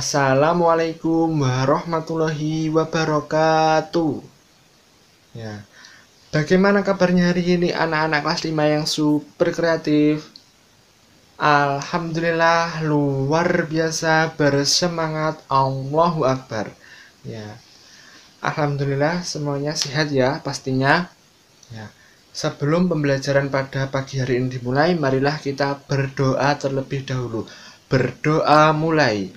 Assalamualaikum warahmatullahi wabarakatuh. Ya. Bagaimana kabarnya hari ini anak-anak kelas 5 yang super kreatif? Alhamdulillah luar biasa bersemangat Allahu Akbar. Ya. Alhamdulillah semuanya sehat ya pastinya. Ya. Sebelum pembelajaran pada pagi hari ini dimulai, marilah kita berdoa terlebih dahulu. Berdoa mulai.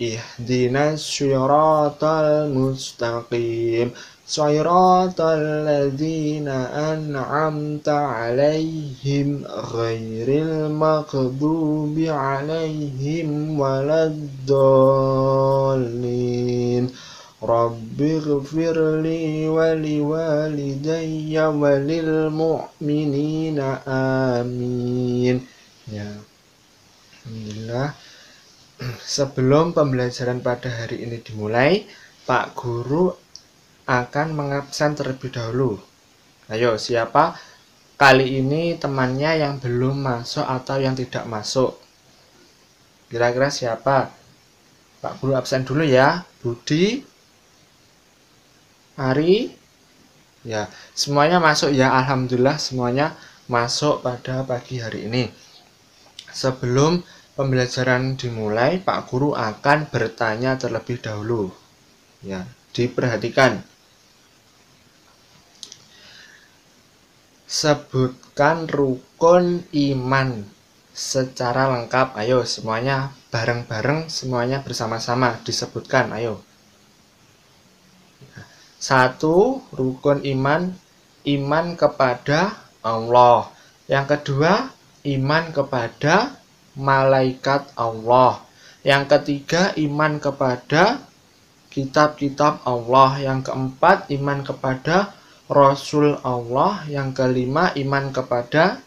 اهدنا الصراط المستقيم صراط الذين أنعمت عليهم غير المغضوب عليهم ولا الضالين رب اغفر لي ولوالدي وللمؤمنين آمين يا بسم الله Sebelum pembelajaran pada hari ini dimulai, Pak Guru akan mengabsen terlebih dahulu. Ayo, siapa kali ini temannya yang belum masuk atau yang tidak masuk? Kira-kira siapa? Pak Guru absen dulu ya. Budi, Ari, ya semuanya masuk ya. Alhamdulillah semuanya masuk pada pagi hari ini. Sebelum pembelajaran dimulai, Pak Guru akan bertanya terlebih dahulu. Ya, diperhatikan. Sebutkan rukun iman secara lengkap. Ayo semuanya bareng-bareng, semuanya bersama-sama disebutkan. Ayo. Satu, rukun iman, iman kepada Allah. Yang kedua, iman kepada malaikat Allah. Yang ketiga, iman kepada kitab-kitab Allah. Yang keempat, iman kepada Rasul Allah. Yang kelima, iman kepada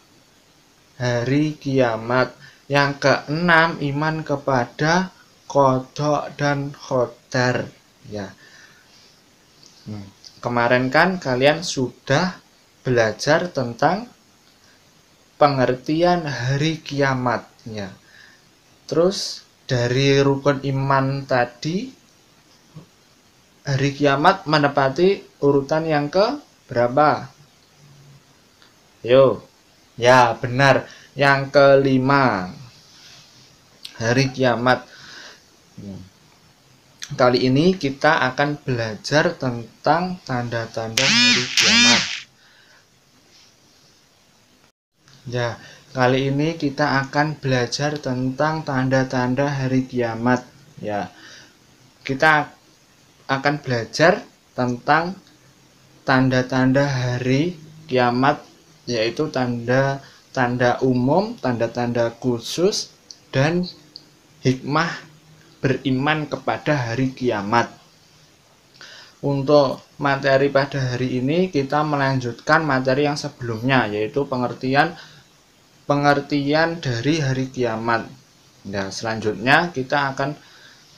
hari kiamat. Yang keenam, iman kepada kodok dan khodar. Ya. Hmm. Kemarin kan kalian sudah belajar tentang pengertian hari kiamatnya. Terus dari rukun iman tadi hari kiamat menepati urutan yang ke berapa? Yo. Ya, benar. Yang kelima. Hari kiamat. Kali ini kita akan belajar tentang tanda-tanda hari kiamat. Ya, kali ini kita akan belajar tentang tanda-tanda hari kiamat. Ya, kita akan belajar tentang tanda-tanda hari kiamat, yaitu tanda-tanda umum, tanda-tanda khusus, dan hikmah beriman kepada hari kiamat. Untuk materi pada hari ini, kita melanjutkan materi yang sebelumnya, yaitu pengertian pengertian dari hari kiamat. Nah, selanjutnya kita akan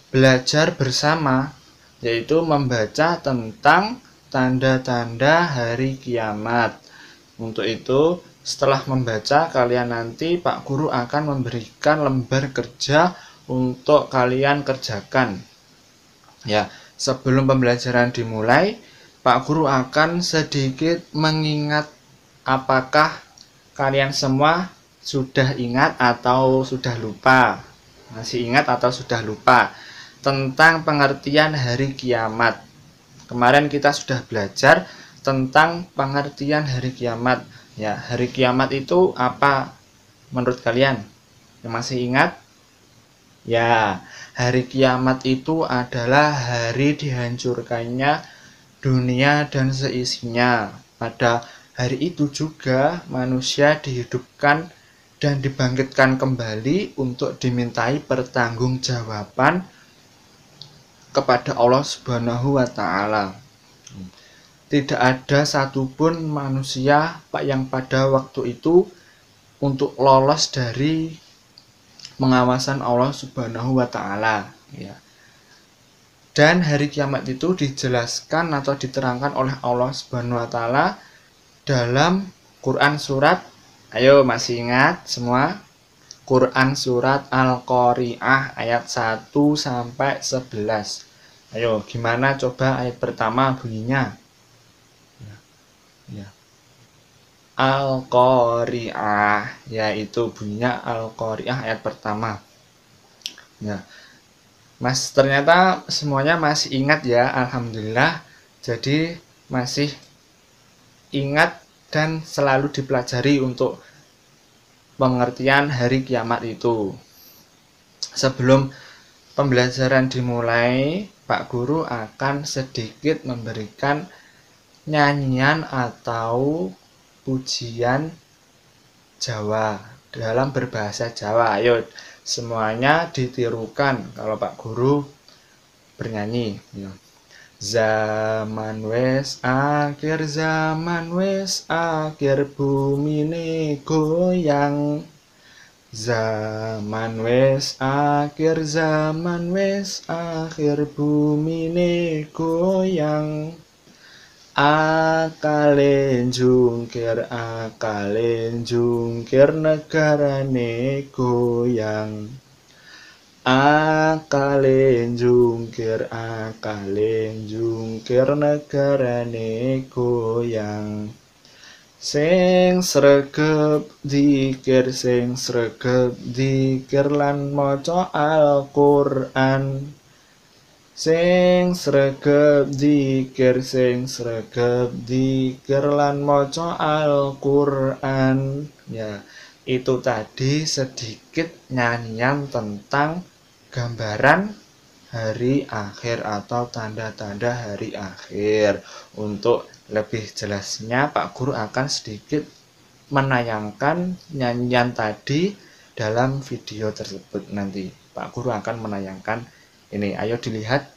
belajar bersama yaitu membaca tentang tanda-tanda hari kiamat. Untuk itu, setelah membaca kalian nanti Pak Guru akan memberikan lembar kerja untuk kalian kerjakan. Ya, sebelum pembelajaran dimulai, Pak Guru akan sedikit mengingat apakah kalian semua sudah ingat atau sudah lupa masih ingat atau sudah lupa tentang pengertian hari kiamat kemarin kita sudah belajar tentang pengertian hari kiamat ya hari kiamat itu apa menurut kalian yang masih ingat ya hari kiamat itu adalah hari dihancurkannya dunia dan seisinya pada hari itu juga manusia dihidupkan dan dibangkitkan kembali untuk dimintai pertanggungjawaban kepada Allah Subhanahu wa taala. Tidak ada satupun manusia Pak yang pada waktu itu untuk lolos dari pengawasan Allah Subhanahu wa taala ya. Dan hari kiamat itu dijelaskan atau diterangkan oleh Allah Subhanahu wa taala dalam Quran surat Ayo masih ingat semua? Quran surat Al-Qari'ah ayat 1 sampai 11. Ayo, gimana coba ayat pertama bunyinya? Ya, ya. Al-Qari'ah yaitu bunyinya Al-Qari'ah ayat pertama. Ya. Mas ternyata semuanya masih ingat ya, alhamdulillah. Jadi masih ingat dan selalu dipelajari untuk pengertian hari kiamat itu. Sebelum pembelajaran dimulai, Pak Guru akan sedikit memberikan nyanyian atau pujian Jawa dalam berbahasa Jawa. Ayo semuanya ditirukan kalau Pak Guru bernyanyi. Ya. Zaman wes akhir zaman wes akhir bumi ne goyang Zaman wes akhir zaman wes akhir bumi ne goyang Akale jungkir akale jungkir negarane goyang akalin jungkir, akalin jungkir negarane goyang. Sing sregep dikir, sing sregep dikir lan maca Al-Qur'an. Sing sregep dikir, sing sregep dikir lan maca Al-Qur'an. Ya, itu tadi sedikit nyanyian tentang gambaran hari akhir atau tanda-tanda hari akhir. Untuk lebih jelasnya, Pak Guru akan sedikit menayangkan nyanyian tadi dalam video tersebut nanti. Pak Guru akan menayangkan ini. Ayo dilihat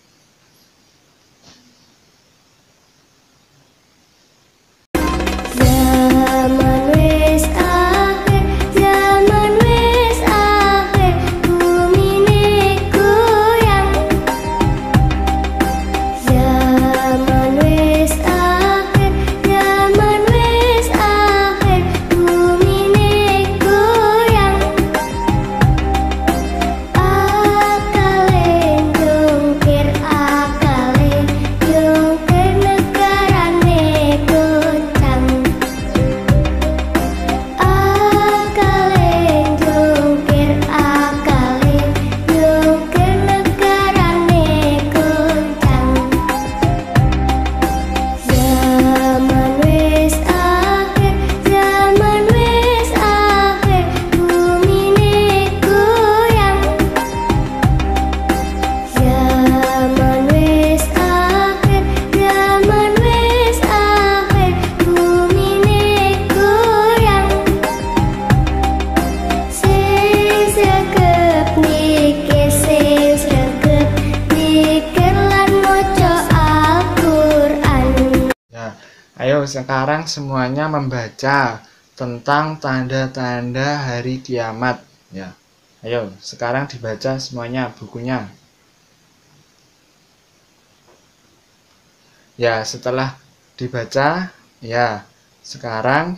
sekarang semuanya membaca tentang tanda-tanda hari kiamat ya. Ayo, sekarang dibaca semuanya bukunya. Ya, setelah dibaca, ya, sekarang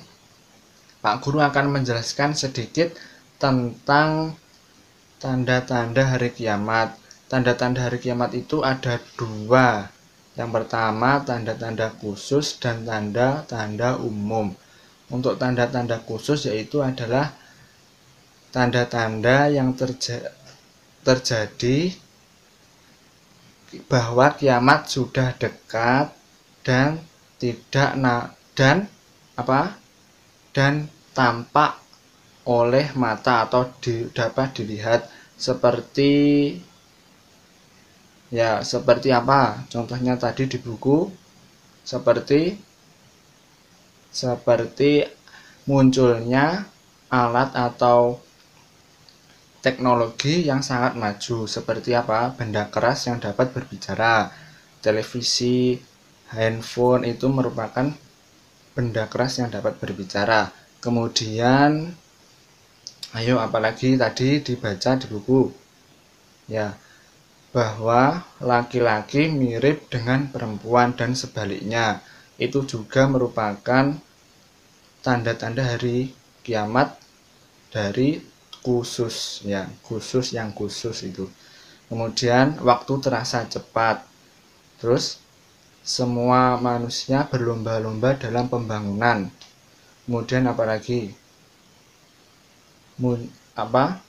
Pak Guru akan menjelaskan sedikit tentang tanda-tanda hari kiamat. Tanda-tanda hari kiamat itu ada dua. Yang pertama, tanda-tanda khusus dan tanda-tanda umum. Untuk tanda-tanda khusus yaitu adalah tanda-tanda yang terja terjadi bahwa kiamat sudah dekat dan tidak na dan apa? dan tampak oleh mata atau di, dapat dilihat seperti Ya, seperti apa? Contohnya tadi di buku seperti seperti munculnya alat atau teknologi yang sangat maju seperti apa? Benda keras yang dapat berbicara. Televisi, handphone itu merupakan benda keras yang dapat berbicara. Kemudian ayo apalagi tadi dibaca di buku. Ya, bahwa laki-laki mirip dengan perempuan dan sebaliknya. Itu juga merupakan tanda-tanda hari kiamat dari khusus ya, khusus yang khusus itu. Kemudian waktu terasa cepat. Terus semua manusia berlomba-lomba dalam pembangunan. Kemudian apalagi? Mun, apa?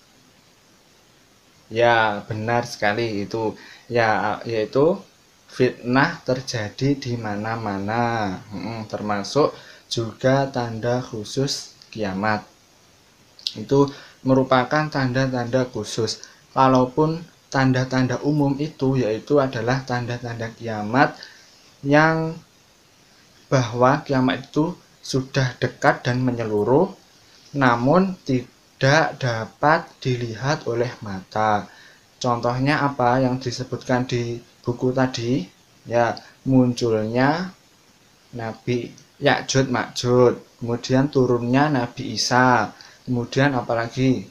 Ya, benar sekali itu. Ya, yaitu fitnah terjadi di mana-mana, hmm, termasuk juga tanda khusus kiamat. Itu merupakan tanda-tanda khusus. Walaupun tanda-tanda umum itu yaitu adalah tanda-tanda kiamat yang bahwa kiamat itu sudah dekat dan menyeluruh, namun tidak tidak dapat dilihat oleh mata. Contohnya apa yang disebutkan di buku tadi? Ya, munculnya Nabi Yakjud Makjud, kemudian turunnya Nabi Isa, kemudian apalagi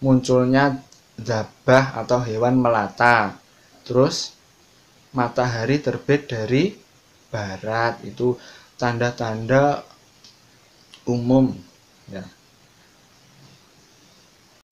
munculnya dabah atau hewan melata. Terus matahari terbit dari barat itu tanda-tanda umum ya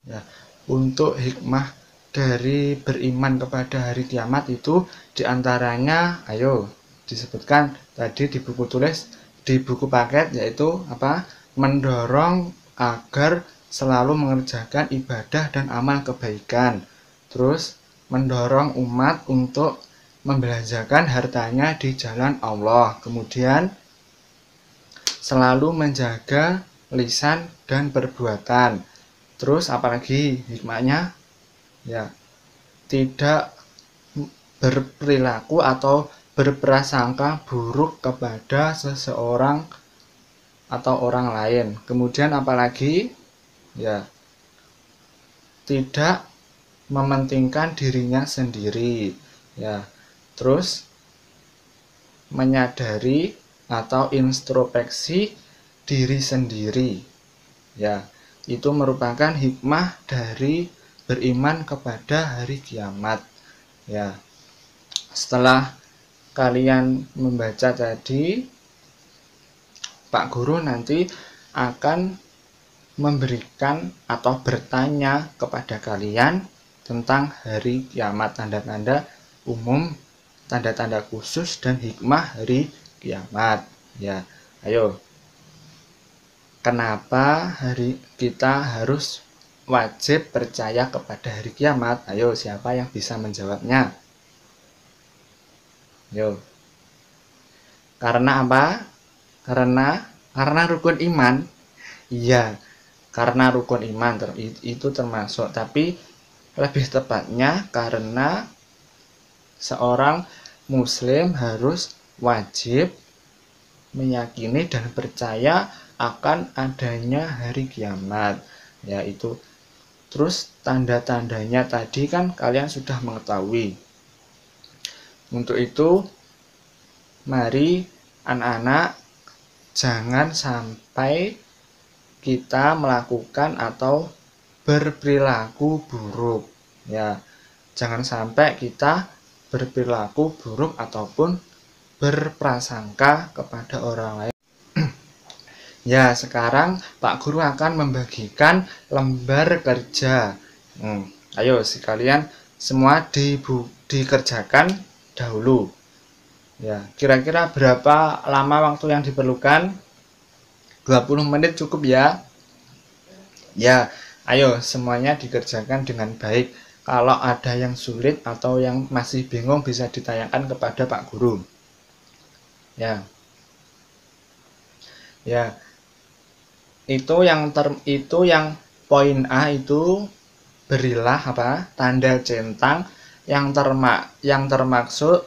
ya untuk hikmah dari beriman kepada hari kiamat itu diantaranya ayo disebutkan tadi di buku tulis di buku paket yaitu apa mendorong agar selalu mengerjakan ibadah dan amal kebaikan terus mendorong umat untuk membelanjakan hartanya di jalan Allah kemudian selalu menjaga lisan dan perbuatan terus apalagi hikmahnya ya tidak berperilaku atau berprasangka buruk kepada seseorang atau orang lain. Kemudian apalagi ya tidak mementingkan dirinya sendiri ya. Terus menyadari atau introspeksi diri sendiri ya itu merupakan hikmah dari beriman kepada hari kiamat ya setelah kalian membaca tadi Pak Guru nanti akan memberikan atau bertanya kepada kalian tentang hari kiamat tanda-tanda umum tanda-tanda khusus dan hikmah hari kiamat ya ayo Kenapa hari kita harus wajib percaya kepada hari kiamat? Ayo, nah, siapa yang bisa menjawabnya? Yo. Karena apa? Karena karena rukun iman. Iya, karena rukun iman itu termasuk, tapi lebih tepatnya karena seorang muslim harus wajib meyakini dan percaya akan adanya hari kiamat yaitu terus tanda-tandanya tadi kan kalian sudah mengetahui untuk itu mari anak-anak jangan sampai kita melakukan atau berperilaku buruk ya jangan sampai kita berperilaku buruk ataupun berprasangka kepada orang lain Ya, sekarang Pak Guru akan membagikan lembar kerja. Hmm, ayo sekalian semua dibu dikerjakan dahulu. Ya, kira-kira berapa lama waktu yang diperlukan? 20 menit cukup ya. Ya, ayo semuanya dikerjakan dengan baik. Kalau ada yang sulit atau yang masih bingung bisa ditanyakan kepada Pak Guru. Ya. Ya, itu yang term itu yang poin A itu berilah apa tanda centang yang terma yang termaksud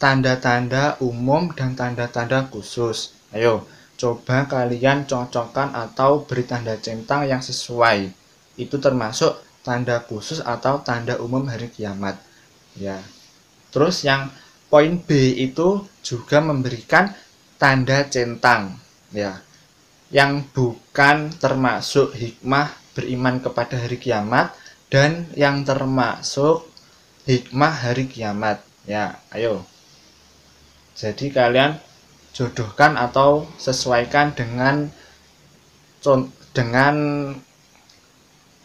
tanda-tanda umum dan tanda-tanda khusus. Ayo, coba kalian cocokkan atau beri tanda centang yang sesuai. Itu termasuk tanda khusus atau tanda umum hari kiamat. Ya. Terus yang poin B itu juga memberikan tanda centang, ya yang bukan termasuk hikmah beriman kepada hari kiamat dan yang termasuk hikmah hari kiamat ya ayo jadi kalian jodohkan atau sesuaikan dengan dengan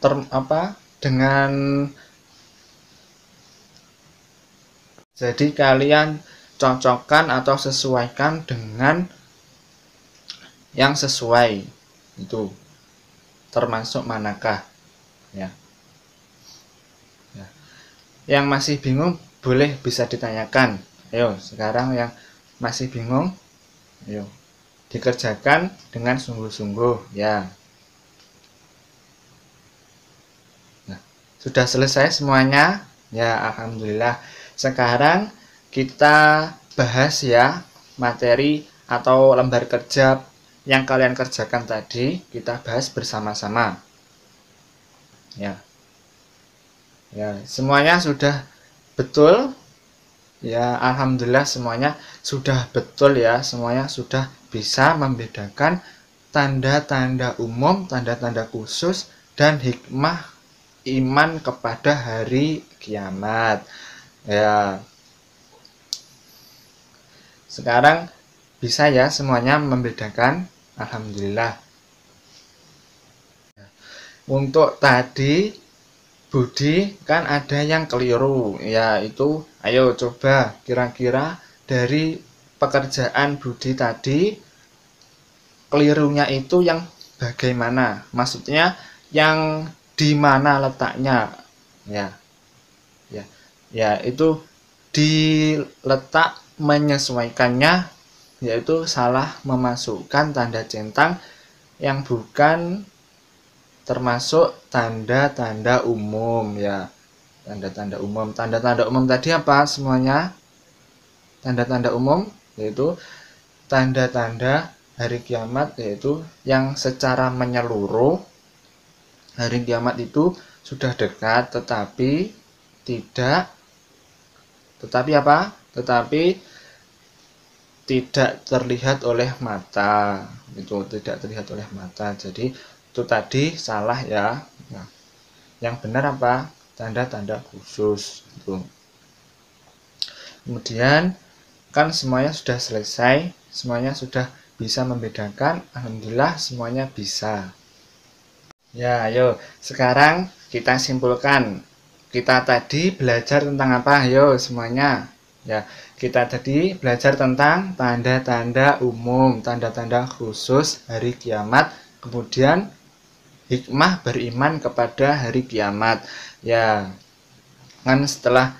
term apa dengan jadi kalian cocokkan atau sesuaikan dengan yang sesuai itu termasuk manakah ya. ya yang masih bingung boleh bisa ditanyakan ayo sekarang yang masih bingung ayo dikerjakan dengan sungguh-sungguh ya nah, sudah selesai semuanya ya Alhamdulillah sekarang kita bahas ya materi atau lembar kerja yang kalian kerjakan tadi kita bahas bersama-sama. Ya. Ya, semuanya sudah betul. Ya, alhamdulillah semuanya sudah betul ya, semuanya sudah bisa membedakan tanda-tanda umum, tanda-tanda khusus dan hikmah iman kepada hari kiamat. Ya. Sekarang bisa ya semuanya membedakan Alhamdulillah. Ya. Untuk tadi Budi kan ada yang keliru, yaitu ayo coba kira-kira dari pekerjaan Budi tadi kelirunya itu yang bagaimana? Maksudnya yang di mana letaknya? Ya. Ya, ya itu di letak menyesuaikannya yaitu salah memasukkan tanda centang yang bukan termasuk tanda-tanda umum ya tanda-tanda umum tanda-tanda umum tadi apa semuanya tanda-tanda umum yaitu tanda-tanda hari kiamat yaitu yang secara menyeluruh hari kiamat itu sudah dekat tetapi tidak tetapi apa tetapi tidak terlihat oleh mata itu tidak terlihat oleh mata jadi itu tadi salah ya nah, yang benar apa tanda-tanda khusus itu kemudian kan semuanya sudah selesai semuanya sudah bisa membedakan alhamdulillah semuanya bisa ya ayo sekarang kita simpulkan kita tadi belajar tentang apa ayo semuanya ya kita tadi belajar tentang tanda-tanda umum, tanda-tanda khusus hari kiamat, kemudian hikmah beriman kepada hari kiamat. Ya, kan setelah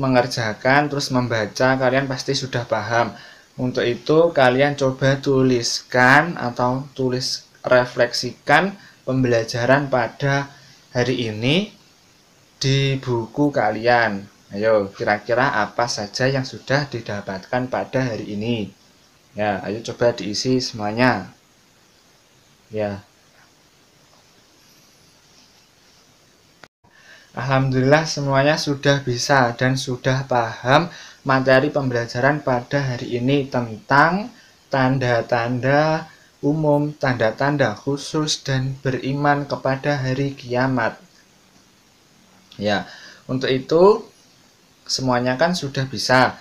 mengerjakan terus membaca kalian pasti sudah paham. Untuk itu kalian coba tuliskan atau tulis refleksikan pembelajaran pada hari ini di buku kalian Ayo, kira-kira apa saja yang sudah didapatkan pada hari ini? Ya, ayo coba diisi semuanya. Ya. Alhamdulillah semuanya sudah bisa dan sudah paham materi pembelajaran pada hari ini tentang tanda-tanda umum, tanda-tanda khusus dan beriman kepada hari kiamat. Ya, untuk itu semuanya kan sudah bisa.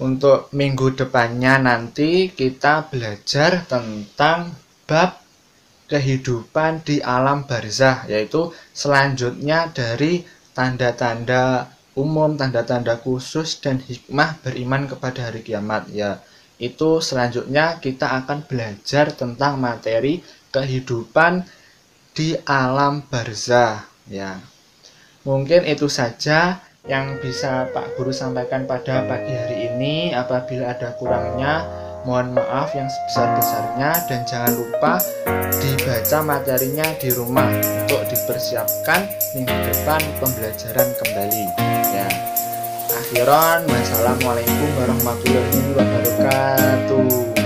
Untuk minggu depannya nanti kita belajar tentang bab kehidupan di alam barzah yaitu selanjutnya dari tanda-tanda umum, tanda-tanda khusus dan hikmah beriman kepada hari kiamat ya. Itu selanjutnya kita akan belajar tentang materi kehidupan di alam barzah ya. Mungkin itu saja yang bisa Pak Guru sampaikan pada pagi hari ini. Apabila ada kurangnya, mohon maaf yang sebesar-besarnya dan jangan lupa dibaca materinya di rumah untuk dipersiapkan minggu depan pembelajaran kembali. Ya. Akhiran, wassalamualaikum warahmatullahi wabarakatuh.